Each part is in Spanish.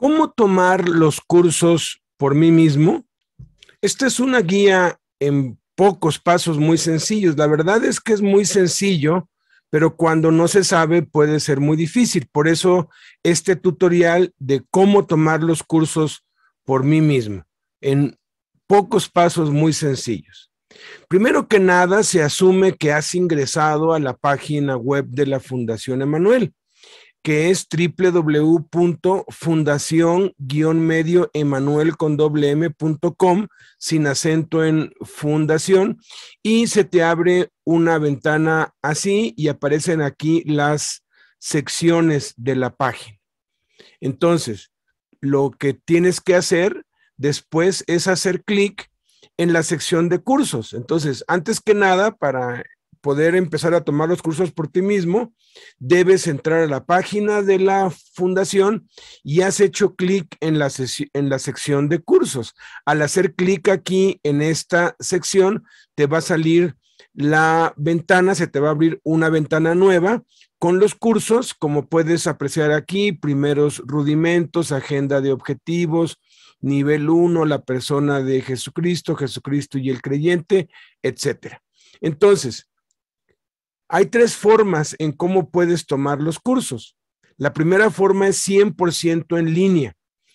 ¿Cómo tomar los cursos por mí mismo? Esta es una guía en pocos pasos muy sencillos. La verdad es que es muy sencillo, pero cuando no se sabe puede ser muy difícil. Por eso este tutorial de cómo tomar los cursos por mí mismo, en pocos pasos muy sencillos. Primero que nada, se asume que has ingresado a la página web de la Fundación Emanuel que es www.fundación-medioemanuelconwm.com sin acento en fundación y se te abre una ventana así y aparecen aquí las secciones de la página. Entonces, lo que tienes que hacer después es hacer clic en la sección de cursos. Entonces, antes que nada, para poder empezar a tomar los cursos por ti mismo, debes entrar a la página de la fundación y has hecho clic en, la sección de cursos. Al hacer clic aquí en esta sección, te va a salir la ventana, se te va a abrir una ventana nueva con los cursos, como puedes apreciar aquí, primeros rudimentos, agenda de objetivos, nivel 1, la persona de Jesucristo, Jesucristo y el creyente, etcétera. Entonces, hay tres formas en cómo puedes tomar los cursos. La primera forma es 100% en línea,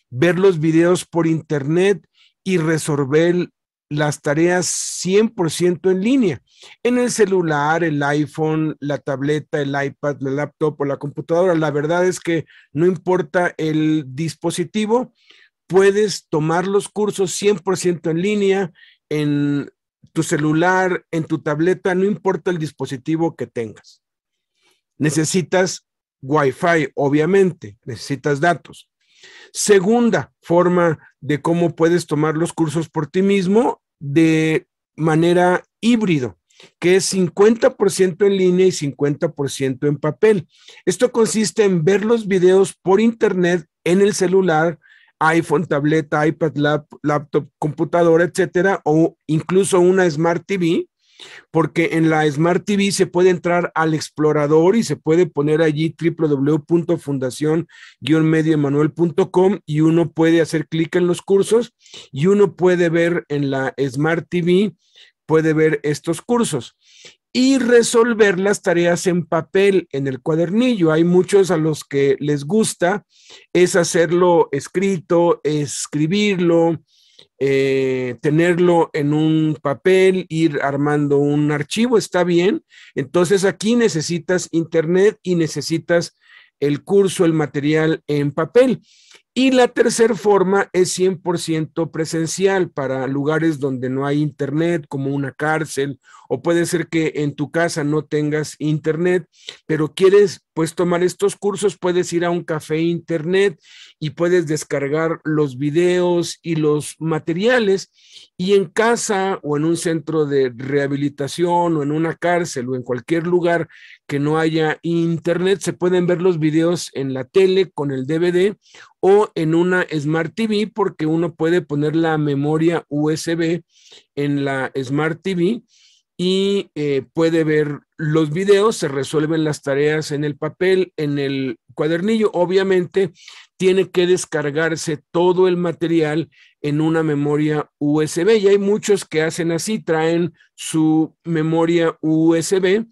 ver los videos por internet y resolver las tareas 100% en línea, en el celular, el iPhone, la tableta, el iPad, la laptop o la computadora. La verdad es que no importa el dispositivo, puedes tomar los cursos 100% en línea en tu celular, en tu tableta, no importa el dispositivo que tengas. Necesitas Wi-Fi, obviamente, necesitas datos. Segunda forma de cómo puedes tomar los cursos por ti mismo de manera híbrido, que es 50% en línea y 50% en papel. Esto consiste en ver los videos por internet en el celular iPhone, tableta, iPad, laptop, computadora, etcétera, o incluso una Smart TV, porque en la Smart TV se puede entrar al explorador y se puede poner allí www.fundación medioemanuelcom y uno puede hacer clic en los cursos y uno puede ver en la Smart TV, puede ver estos cursos y resolver las tareas en papel, en el cuadernillo. Hay muchos a los que les gusta es hacerlo escrito, escribirlo, eh, tenerlo en un papel, ir armando un archivo, está bien. Entonces aquí necesitas internet y necesitas el curso, el material en papel. Y la tercera forma es 100% presencial para lugares donde no hay internet, como una cárcel, o puede ser que en tu casa no tengas internet, pero quieres pues tomar estos cursos, puedes ir a un café internet y puedes descargar los videos y los materiales y en casa o en un centro de rehabilitación o en una cárcel o en cualquier lugar que no haya internet, se pueden ver los videos en la tele con el DVD o en una Smart TV porque uno puede poner la memoria USB en la Smart TV y eh, puede ver los videos, se resuelven las tareas en el papel, en el cuadernillo. Obviamente tiene que descargarse todo el material en una memoria USB y hay muchos que hacen así, traen su memoria USB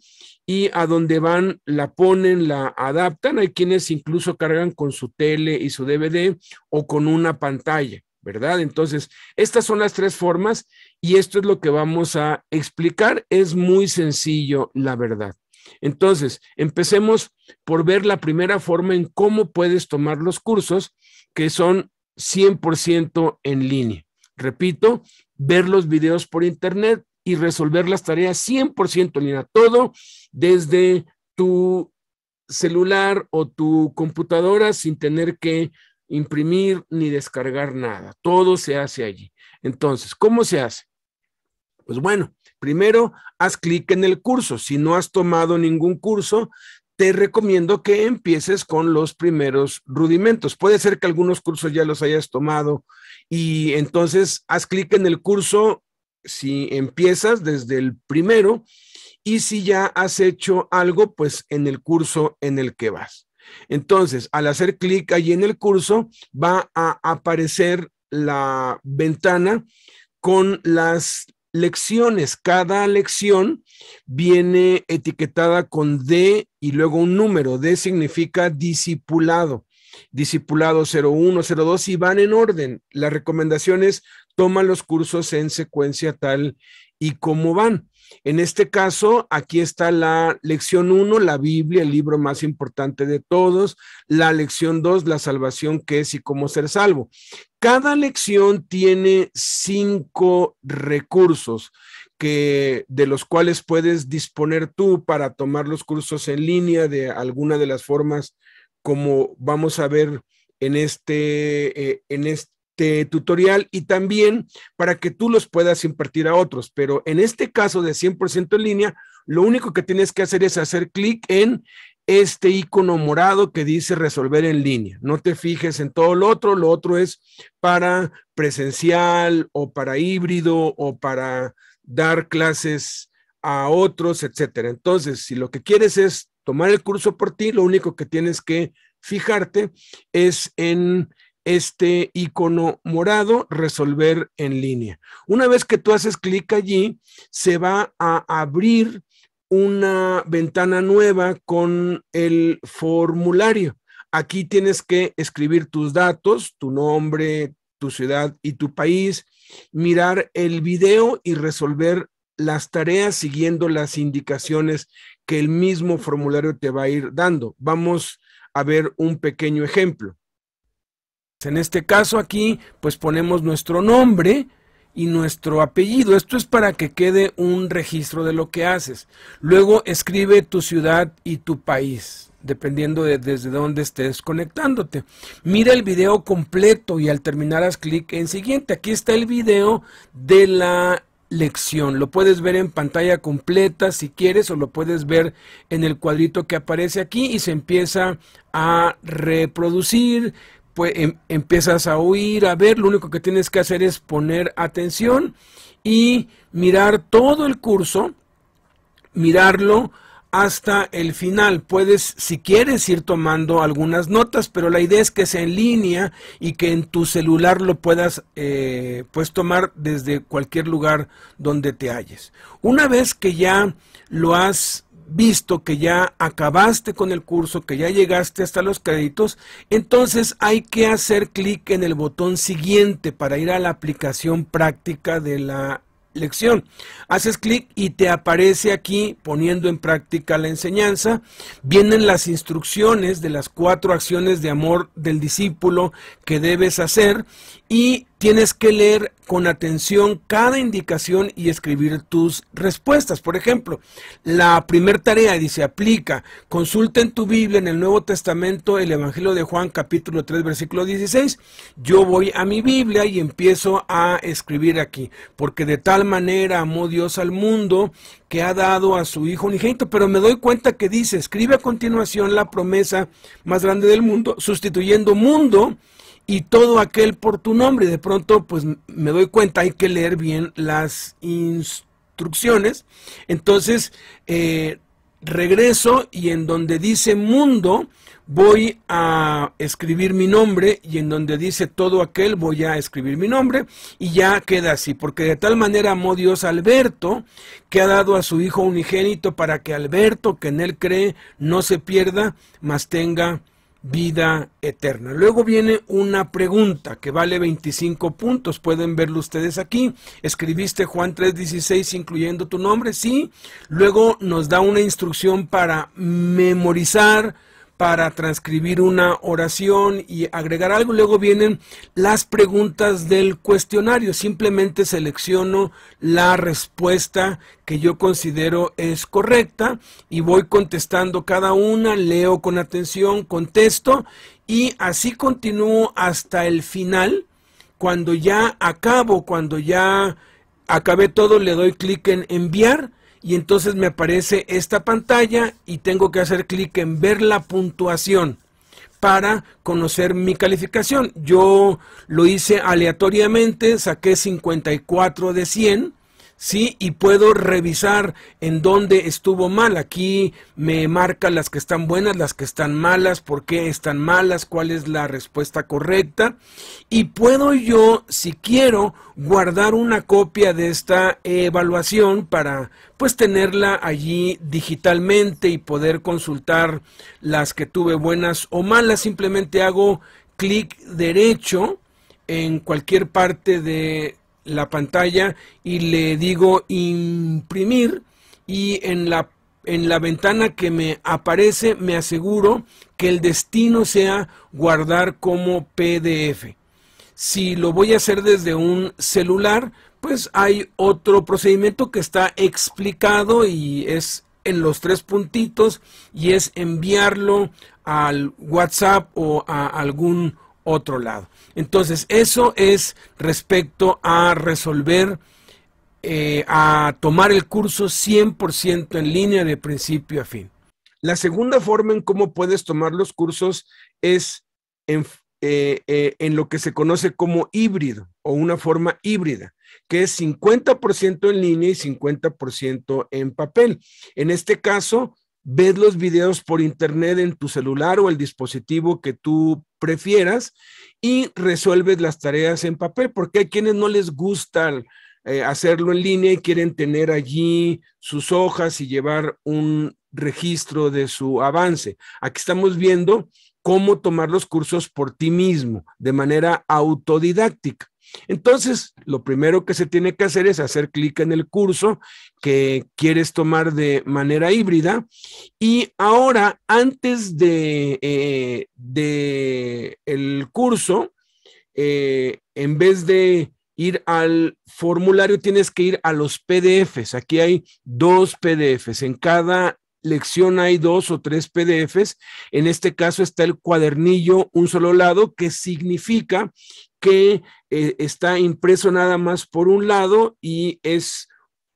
y a dónde van la ponen, la adaptan. Hay quienes incluso cargan con su tele y su DVD o con una pantalla, ¿verdad? Entonces, estas son las tres formas y esto es lo que vamos a explicar. Es muy sencillo, la verdad. Entonces, empecemos por ver la primera forma en cómo puedes tomar los cursos que son 100% en línea. Repito, ver los videos por internet y resolver las tareas 100% en línea, todo desde tu celular o tu computadora sin tener que imprimir ni descargar nada. Todo se hace allí. Entonces, ¿cómo se hace? Pues bueno, primero haz clic en el curso. Si no has tomado ningún curso, te recomiendo que empieces con los primeros rudimentos. Puede ser que algunos cursos ya los hayas tomado y entonces haz clic en el curso si empiezas desde el primero y si ya has hecho algo, pues en el curso en el que vas. Entonces, al hacer clic allí en el curso, va a aparecer la ventana con las lecciones. Cada lección viene etiquetada con D y luego un número. D significa discipulado. Discipulado 01, 02 y van en orden. Las recomendaciones toma los cursos en secuencia tal y como van. En este caso, aquí está la lección 1, la Biblia, el libro más importante de todos, la lección 2, la salvación, qué es y cómo ser salvo. Cada lección tiene cinco recursos que de los cuales puedes disponer tú para tomar los cursos en línea de alguna de las formas como vamos a ver en este, eh, en este este, tutorial y también para que tú los puedas impartir a otros. Pero en este caso de 100% en línea, lo único que tienes que hacer es hacer clic en este icono morado que dice resolver en línea. No te fijes en todo lo otro, lo otro es para presencial o para híbrido o para dar clases a otros, etcétera. Entonces, si lo que quieres es tomar el curso por ti, lo único que tienes que fijarte es en este icono morado, resolver en línea. Una vez que tú haces clic allí, se va a abrir una ventana nueva con el formulario. Aquí tienes que escribir tus datos, tu nombre, tu ciudad y tu país, mirar el video y resolver las tareas siguiendo las indicaciones que el mismo formulario te va a ir dando. Vamos a ver un pequeño ejemplo. Pues, en este caso aquí, pues ponemos nuestro nombre y nuestro apellido. Esto es para que quede un registro de lo que haces. Luego escribe tu ciudad y tu país, dependiendo de desde dónde estés conectándote. Mira el video completo y al terminar haz clic en siguiente. Aquí está el video de la lección. Lo puedes ver en pantalla completa si quieres o lo puedes ver en el cuadrito que aparece aquí y se empieza a reproducir pues em, empiezas a oír, a ver, lo único que tienes que hacer es poner atención y mirar todo el curso, mirarlo hasta el final. Puedes, si quieres, ir tomando algunas notas, pero la idea es que sea en línea y que en tu celular lo puedas eh, pues, tomar desde cualquier lugar donde te halles. Una vez que ya lo has visto que ya acabaste con el curso, que ya llegaste hasta los créditos, entonces hay que hacer clic en el botón siguiente para ir a la aplicación práctica de la lección. Haces clic y te aparece aquí poniendo en práctica la enseñanza. Vienen las instrucciones de las cuatro acciones de amor del discípulo que debes hacer y tienes que leer con atención cada indicación y escribir tus respuestas. Por ejemplo, la primera tarea dice, aplica, consulta en tu Biblia, en el Nuevo Testamento, el Evangelio de Juan, capítulo 3, versículo 16. Yo voy a mi Biblia y empiezo a escribir aquí, porque de tal manera amó Dios al mundo que ha dado a su Hijo unigénito. Pero me doy cuenta que dice, escribe a continuación la promesa más grande del mundo, sustituyendo mundo y todo aquel por tu nombre. De pronto, pues me doy cuenta, hay que leer bien las instrucciones. Entonces, eh, regreso y en donde dice mundo, voy a escribir mi nombre y en donde dice todo aquel voy a escribir mi nombre y ya queda así, porque de tal manera amó Dios Alberto que ha dado a su Hijo unigénito para que Alberto que en él cree no se pierda, mas tenga vida eterna. Luego viene una pregunta que vale 25 puntos, pueden verlo ustedes aquí. Escribiste Juan 3:16 incluyendo tu nombre, sí. Luego nos da una instrucción para memorizar para transcribir una oración y agregar algo. Luego vienen las preguntas del cuestionario. Simplemente selecciono la respuesta que yo considero es correcta y voy contestando cada una, leo con atención, contesto y así continúo hasta el final. Cuando ya acabo, cuando ya acabé todo, le doy clic en enviar y entonces me aparece esta pantalla y tengo que hacer clic en ver la puntuación para conocer mi calificación. Yo lo hice aleatoriamente, saqué 54 de 100 ¿sí? Y puedo revisar en dónde estuvo mal. Aquí me marca las que están buenas, las que están malas, por qué están malas, cuál es la respuesta correcta. Y puedo yo, si quiero, guardar una copia de esta evaluación para pues tenerla allí digitalmente y poder consultar las que tuve buenas o malas. Simplemente hago clic derecho en cualquier parte de, la pantalla y le digo imprimir y en la, en la ventana que me aparece me aseguro que el destino sea guardar como PDF. Si lo voy a hacer desde un celular, pues hay otro procedimiento que está explicado y es en los tres puntitos y es enviarlo al WhatsApp o a algún otro lado. Entonces, eso es respecto a resolver, eh, a tomar el curso 100% en línea de principio a fin. La segunda forma en cómo puedes tomar los cursos es en eh, eh, lo que se conoce como híbrido o una forma híbrida, que es 50% en línea y 50% en papel. En este caso, ves los videos por internet en tu celular o el dispositivo que tú prefieras y resuelves las tareas en papel, porque hay quienes no les gusta eh, hacerlo en línea y quieren tener allí sus hojas y llevar un registro de su avance. Aquí estamos viendo cómo tomar los cursos por ti mismo, de manera autodidáctica. Entonces, lo primero que se tiene que hacer es hacer clic en el curso que quieres tomar de manera híbrida. Y ahora, antes de, eh, el curso, eh, en vez de ir al formulario, tienes que ir a los PDFs. Aquí hay dos PDFs. En cada lección hay dos o tres PDFs. En este caso está el cuadernillo un solo lado, que significa que eh, está impreso nada más por un lado y es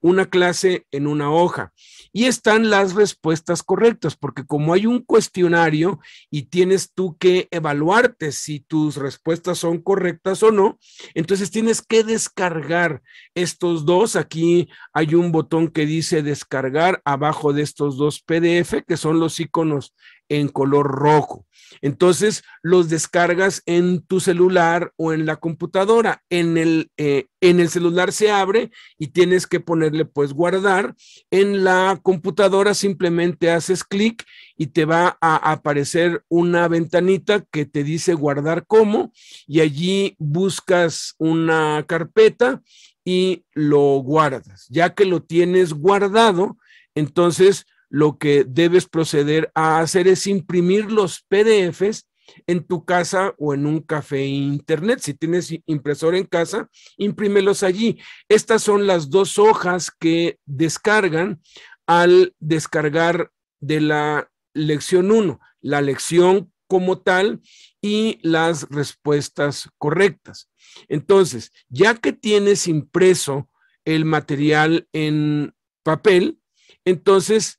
una clase en una hoja. Y están las respuestas correctas, porque como hay un cuestionario y tienes tú que evaluarte si tus respuestas son correctas o no, entonces tienes que descargar estos dos. Aquí hay un botón que dice descargar abajo de estos dos PDF, que son los iconos en color rojo. Entonces los descargas en tu celular o en la computadora. En el, eh, en el celular se abre y tienes que ponerle pues guardar. En la computadora simplemente haces clic y te va a aparecer una ventanita que te dice guardar como y allí buscas una carpeta y lo guardas. Ya que lo tienes guardado, entonces lo que debes proceder a hacer es imprimir los PDFs en tu casa o en un café internet. Si tienes impresor en casa, imprímelos allí. Estas son las dos hojas que descargan al descargar de la lección 1, la lección como tal y las respuestas correctas. Entonces, ya que tienes impreso el material en papel, entonces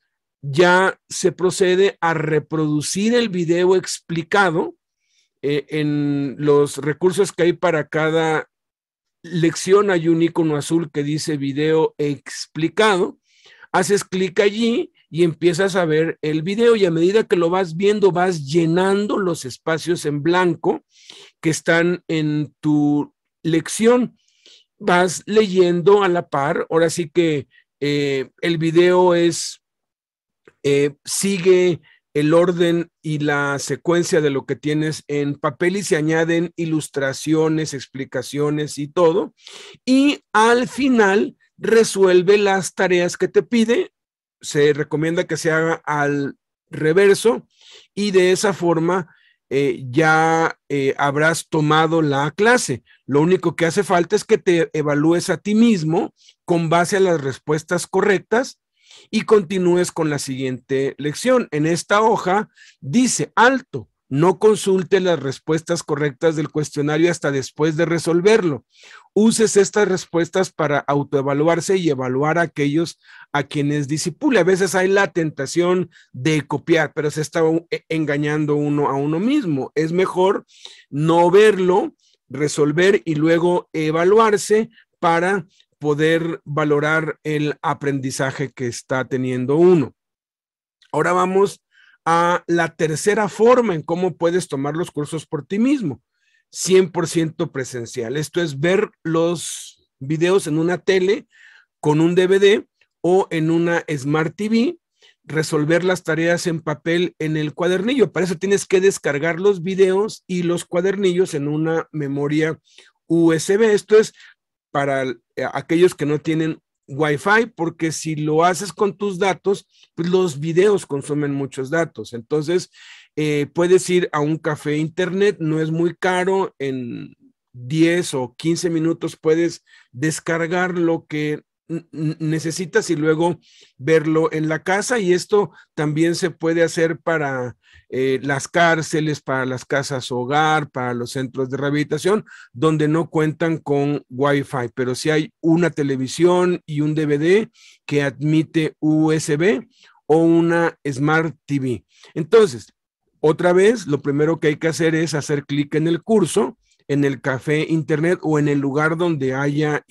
ya se procede a reproducir el video explicado eh, en los recursos que hay para cada lección. Hay un icono azul que dice video explicado. Haces clic allí y empiezas a ver el video y a medida que lo vas viendo vas llenando los espacios en blanco que están en tu lección. Vas leyendo a la par. Ahora sí que eh, el video es eh, sigue el orden y la secuencia de lo que tienes en papel y se añaden ilustraciones, explicaciones y todo. Y al final resuelve las tareas que te pide. Se recomienda que se haga al reverso y de esa forma eh, ya eh, habrás tomado la clase. Lo único que hace falta es que te evalúes a ti mismo con base a las respuestas correctas y continúes con la siguiente lección. En esta hoja dice, alto, no consulte las respuestas correctas del cuestionario hasta después de resolverlo. Uses estas respuestas para autoevaluarse y evaluar a aquellos a quienes disipule. A veces hay la tentación de copiar, pero se está e-, engañando uno a uno mismo. Es mejor no verlo, resolver y luego evaluarse para poder valorar el aprendizaje que está teniendo uno. Ahora vamos a la tercera forma en cómo puedes tomar los cursos por ti mismo, 100% presencial. Esto es ver los videos en una tele con un DVD o en una Smart TV, resolver las tareas en papel en el cuadernillo. Para eso tienes que descargar los videos y los cuadernillos en una memoria USB. Esto es para eh, aquellos que no tienen Wi-Fi, porque si lo haces con tus datos, pues los videos consumen muchos datos. Entonces, eh, puedes ir a un café internet, no es muy caro, en 10 o 15 minutos puedes descargar lo que necesitas y luego verlo en la casa y esto también se puede hacer para eh, las cárceles, para las casas hogar, para los centros de rehabilitación, donde no cuentan con wifi, pero si hay una televisión y un DVD que admite USB o una Smart TV. Entonces, otra vez, lo primero que hay que hacer es hacer clic en el curso, en el café internet o en el lugar donde haya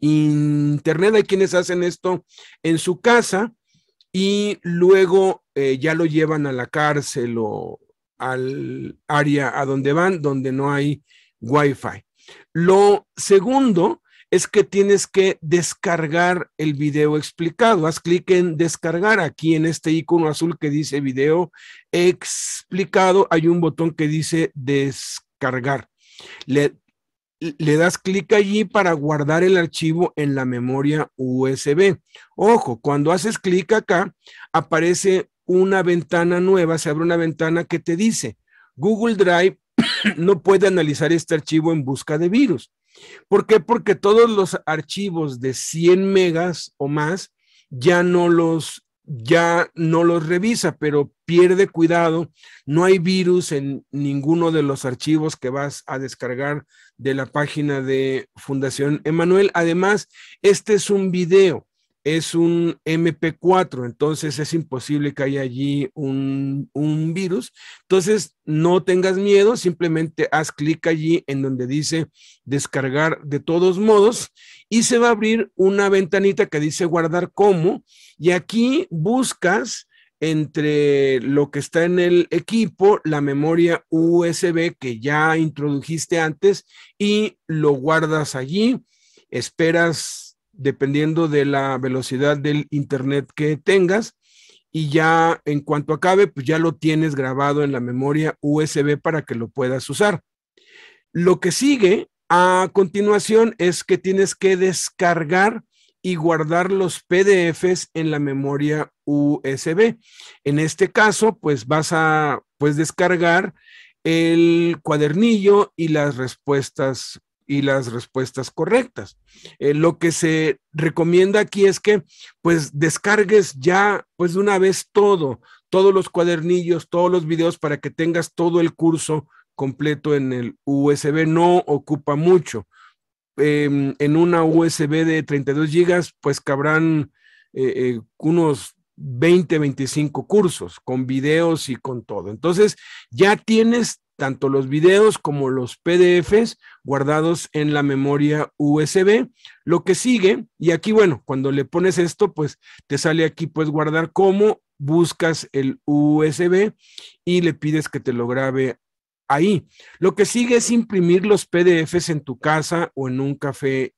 internet. Hay quienes hacen esto en su casa y luego eh, ya lo llevan a la cárcel o al área a donde van, donde no hay wifi. Lo segundo es que tienes que descargar el video explicado. Haz clic en descargar aquí en este icono azul que dice video explicado. Hay un botón que dice descargar. Le le das clic allí para guardar el archivo en la memoria USB. Ojo, cuando haces clic acá, aparece una ventana nueva, se abre una ventana que te dice, Google Drive no puede analizar este archivo en busca de virus. ¿Por qué? Porque todos los archivos de 100 megas o más ya no los ya no los revisa, pero pierde cuidado. No hay virus en ninguno de los archivos que vas a descargar de la página de Fundación Emanuel. Además, este es un video es un MP4, entonces es imposible que haya allí un, virus. Entonces, no tengas miedo, simplemente haz clic allí en donde dice descargar de todos modos y se va a abrir una ventanita que dice guardar como y aquí buscas entre lo que está en el equipo, la memoria USB que ya introdujiste antes y lo guardas allí, esperas dependiendo de la velocidad del internet que tengas. Y ya en cuanto acabe, pues ya lo tienes grabado en la memoria USB para que lo puedas usar. Lo que sigue a continuación es que tienes que descargar y guardar los PDFs en la memoria USB. En este caso, pues vas a pues descargar el cuadernillo y las respuestas y las respuestas correctas. Eh, lo que se recomienda aquí es que pues descargues ya pues de una vez todo, todos los cuadernillos, todos los videos para que tengas todo el curso completo en el USB. No ocupa mucho. Em, en una USB de 32 gigas pues cabrán eh, eh, unos 20, 25 cursos con videos y con todo. Entonces ya tienes tanto los videos como los PDFs guardados en la memoria USB. Lo que sigue, y aquí bueno, cuando le pones esto, pues te sale aquí, pues guardar como, buscas el USB y le pides que te lo grabe ahí. Lo que sigue es imprimir los PDFs en tu casa o en un café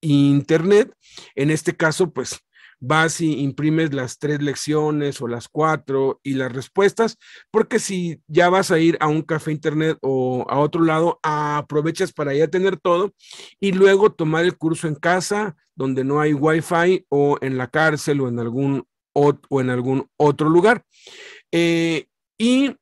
internet. En este caso, pues vas y imprimes las tres lecciones o las cuatro y las respuestas, porque si ya vas a ir a un café internet o a otro lado, aprovechas para ya tener todo y luego tomar el curso en casa donde no hay wifi o en la cárcel o en algún, o en algún otro lugar. Eh, y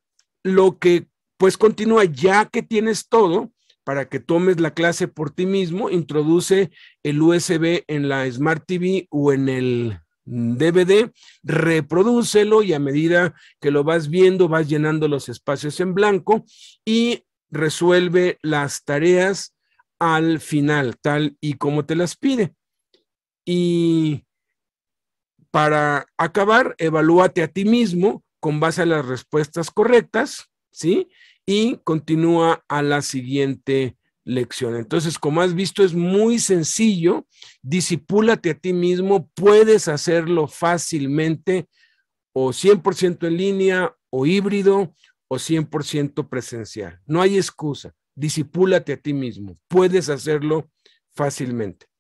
lo que pues continúa, ya que tienes todo, para que tomes la clase por ti mismo, introduce el USB en la Smart TV o en el DVD, reprodúcelo y a medida que lo vas viendo vas llenando los espacios en blanco y resuelve las tareas al final, tal y como te las pide. Y para acabar, evalúate a ti mismo con base a las respuestas correctas, ¿sí? y continúa a la siguiente lección. Entonces, como has visto, es muy sencillo. Disipúlate a ti mismo, puedes hacerlo fácilmente o 100% en línea o híbrido o 100% presencial. No hay excusa. Disipúlate a ti mismo, puedes hacerlo fácilmente.